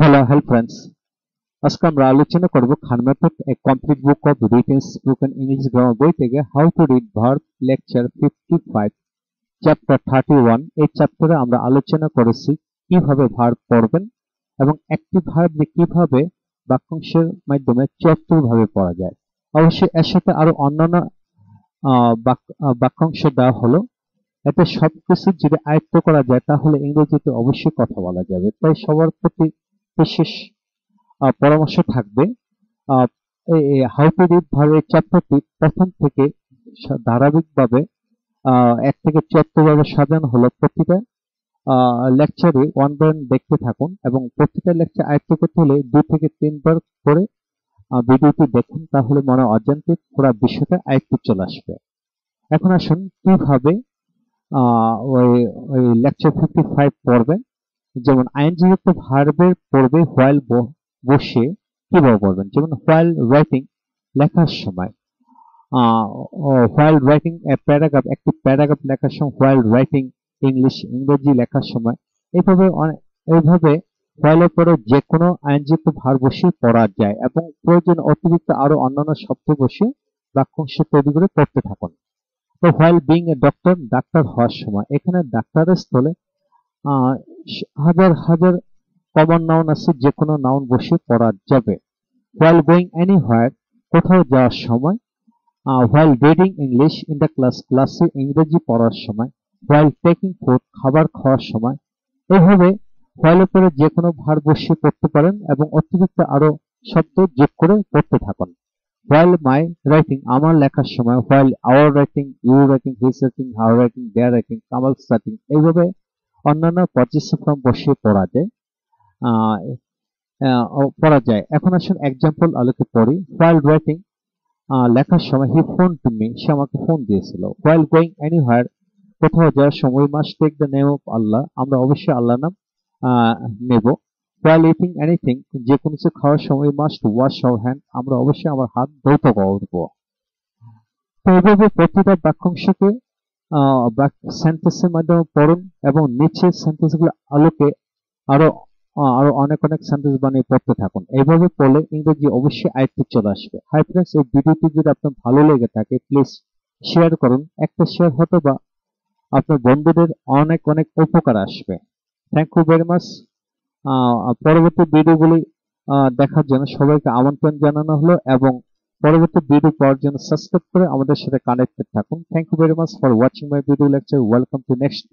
hello help friends আজকে আমরা আলোচনা করবো Khan method complete book of written spoken English grammar বই থেকে how to read verb lecture fifty five chapter thirty one এই চ্যাপ্টারে আমরা আলোচনা করেছি কিভাবে ভার্ব পড়বেন এবং একটি ভার্ব কিভাবে বাক্যাংশের মাধ্যমে চতুরভাবে পড়া যায় অবশ্যই এর সাথে আরো অন্যান্য বাক্যাংশ দেওয়া হলো এতে সবকিছু যদি আয়ত্ত করা যায় তাহলে ইংরেজিতে অবশ্যই কথা বলা যাবে তাই সবার প্রতি বিশেষ পরামর্শ থাকবে হাইপোডিক ভাবে চ্যাপ্টারটি প্রথম থেকে ধারাবাহিকভাবে এক থেকে চুয়াত্তরভাবে সাজানো হলো প্রতিটা লেকচারে ওয়ান বাই দেখতে থাকুন এবং প্রতিটা লেকচার আয়ত্ত করতে হলে দু থেকে তিনবার করে ভিডিওটি দেখুন তাহলে মনে অজান্তে পুরো বিষয়টা আয়ত্ত চলে আসবে এখন আসুন কিভাবে ওই লেকচার ফিফটি ফাইভ পড়বেন যেমন আইনযুক্ত ভার্বের পূর্বে হোয়াইল বসে কিভাবে ব্যবহার যেমন হোয়াইল রাইটিং লেখার সময় হোয়াইল রাইটিং এ প্যারাগ্রাফ একটি প্যারাগ্রাফ লেখার সময় হোয়াইল রাইটিং ইংলিশ ইংরেজি লেখার সময় এভাবে এইভাবে হোয়াইলের পরে যে কোনো আইনযুক্ত ভার বসে পড়া যায় এবং প্রয়োজন অতিরিক্ত আরো অন্যান্য শব্দ বসে বাক্যাংশ তৈরি করে পড়তে থাকুন তো হোয়াইল বিং এ ডক্টর ডাক্তার হওয়ার সময় এখানে ডাক্তারের স্থলে হাজার হাজার কমন নাউন আছে যে কোনো নাউন বসে পড়া যাবে হোয়াইল গোয়িং এনি হোয়ার কোথাও যাওয়ার সময় while reading English in the class ক্লাসে ইংরেজি পড়ার সময় হোয়াইল টেকিং ফুড খাবার খাওয়ার সময় এভাবে হোয়াইলের পরে যে কোনো ভার বসিয়ে পড়তে পারেন এবং অতিরিক্ত আরও শব্দ যোগ করে পড়তে থাকুন হোয়াইল মাই রাইটিং আমার লেখার সময় while our writing you writing his writing her writing their writing Kamal starting এইভাবে অন্যান্য পার্টিসিপাম বসিয়ে পড়া যায় পড়া যায় এখন আসুন এক্সাম্পল আলোকে পড়ি হোয়াইল রাইটিং লেখার সময় হি ফোন টু মি সে আমাকে ফোন দিয়েছিল হোয়াইল গোয়িং হোয়ার কোথাও যাওয়ার সময় must take the name of Allah আমরা অবশ্যই আল্লাহ নাম নেব হোয়াইল ইটিং এনিথিং যে কোনো কিছু খাওয়ার সময় মাস্ট ওয়াশ আওয়ার হ্যান্ড আমরা অবশ্যই আমার হাত ধৌত করব তো এভাবে প্রতিটা বাক্যাংশকে সেন্টেন্সের মাধ্যমে পড়ুন এবং নিচে সেন্টেন্সগুলো আলোকে আরো আরো অনেক অনেক সেন্টেন্স বানিয়ে পড়তে থাকুন এইভাবে পড়লে ইংরেজি অবশ্যই আয়ত্তে চলে আসবে হাই ফ্রেন্ডস এই ভিডিওটি যদি আপনার ভালো লেগে থাকে প্লিজ শেয়ার করুন একটা শেয়ার হতো বা আপনার বন্ধুদের অনেক অনেক উপকার আসবে থ্যাংক ইউ ভেরি মাচ পরবর্তী ভিডিওগুলি দেখার জন্য সবাইকে আমন্ত্রণ জানানো হলো এবং পরবর্তী ভিডিও পাওয়ার জন্য সাবস্ক্রাইব করে আমাদের সাথে কানেক্টেড থাকুন thank you very much for watching my video lecture welcome to next